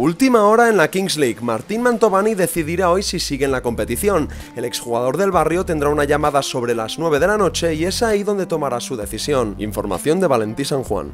Última hora en la Kings League. Martín Mantovani decidirá hoy si sigue en la competición. El exjugador del barrio tendrá una llamada sobre las 9 de la noche y es ahí donde tomará su decisión. Información de Valentí San Juan.